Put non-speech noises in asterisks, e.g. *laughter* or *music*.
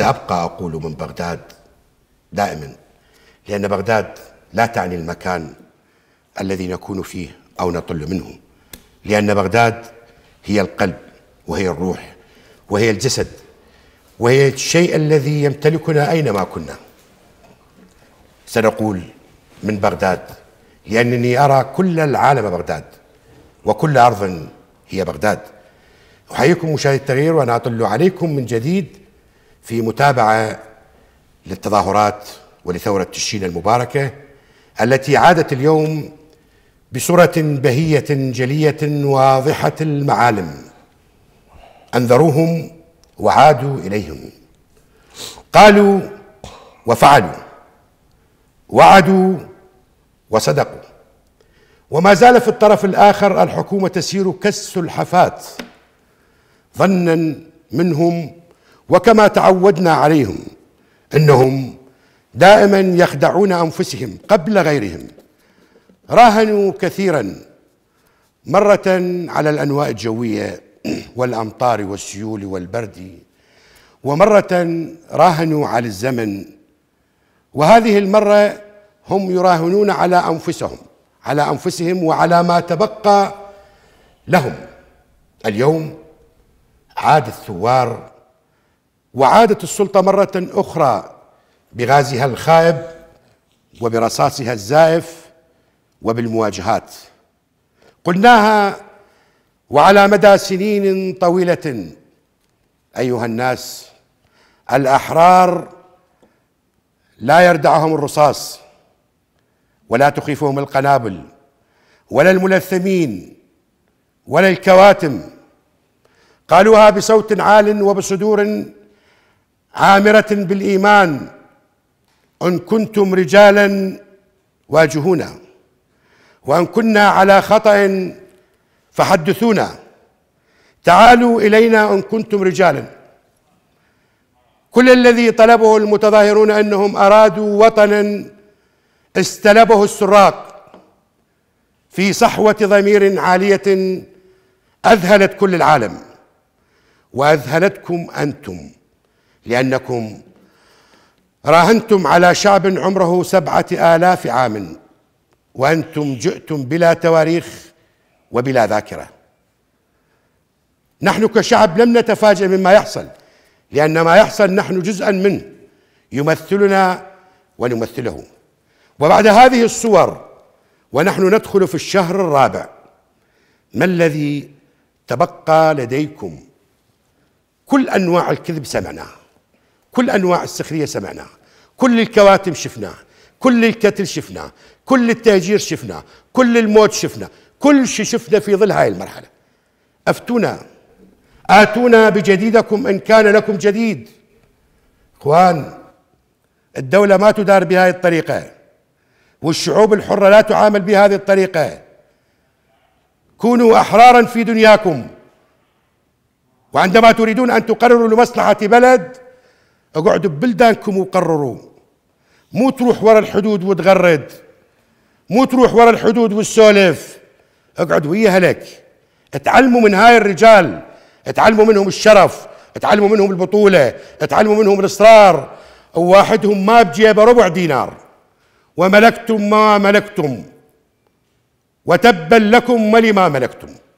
سأبقى أقول من بغداد دائما لأن بغداد لا تعني المكان الذي نكون فيه أو نطل منه لأن بغداد هي القلب وهي الروح وهي الجسد وهي الشيء الذي يمتلكنا أينما كنا سنقول من بغداد لأنني أرى كل العالم بغداد وكل أرض هي بغداد أحييكم مشاهدي التغيير وأنا أطل عليكم من جديد في متابعه للتظاهرات ولثوره تشرين المباركه التي عادت اليوم بصوره بهيه جليه واضحه المعالم انذروهم وعادوا اليهم قالوا وفعلوا وعدوا وصدقوا وما زال في الطرف الاخر الحكومه تسير كالسلحفاه ظنا منهم وكما تعودنا عليهم انهم دائما يخدعون انفسهم قبل غيرهم راهنوا كثيرا مره على الانواء الجويه *clears throat* والامطار والسيول والبرد ومره راهنوا على الزمن وهذه المره هم يراهنون على انفسهم على انفسهم وعلى ما تبقى لهم اليوم عاد الثوار وعادت السلطة مرة أخرى بغازها الخائب وبرصاصها الزائف وبالمواجهات قلناها وعلى مدى سنين طويلة أيها الناس الأحرار لا يردعهم الرصاص ولا تخيفهم القنابل ولا الملثمين ولا الكواتم قالوها بصوت عال وبصدور عامرة بالإيمان إن كنتم رجالا واجهونا وإن كنا على خطأ فحدثونا تعالوا إلينا إن كنتم رجالا كل الذي طلبه المتظاهرون أنهم أرادوا وطنا استلبه السراق في صحوة ضمير عالية أذهلت كل العالم وأذهلتكم أنتم لأنكم راهنتم على شعب عمره سبعة آلاف عام وأنتم جئتم بلا تواريخ وبلا ذاكرة نحن كشعب لم نتفاجئ مما يحصل لأن ما يحصل نحن جزءا منه يمثلنا ونمثله وبعد هذه الصور ونحن ندخل في الشهر الرابع ما الذي تبقى لديكم كل انواع الكذب سمعناها كل انواع السخريه سمعناها كل الكواتم شفناها كل الكتل شفناه كل التهجير شفناه كل الموت شفناه كل شيء شفنا في ظل هاي المرحله افتونا اتونا بجديدكم ان كان لكم جديد اخوان الدوله ما تدار بهذه الطريقه والشعوب الحره لا تعامل بهذه الطريقه كونوا احرارا في دنياكم وعندما تريدون ان تقرروا لمصلحه بلد اقعدوا ببلدانكم وقرروا مو تروح ورا الحدود وتغرد مو تروح ورا الحدود وتسولف اقعد ويا هلك اتعلموا من هاي الرجال اتعلموا منهم الشرف اتعلموا منهم البطولة اتعلموا منهم الإصرار واحدهم ما بجيبه ربع دينار وملكتم ما ملكتم وتبا لكم ولما ملكتم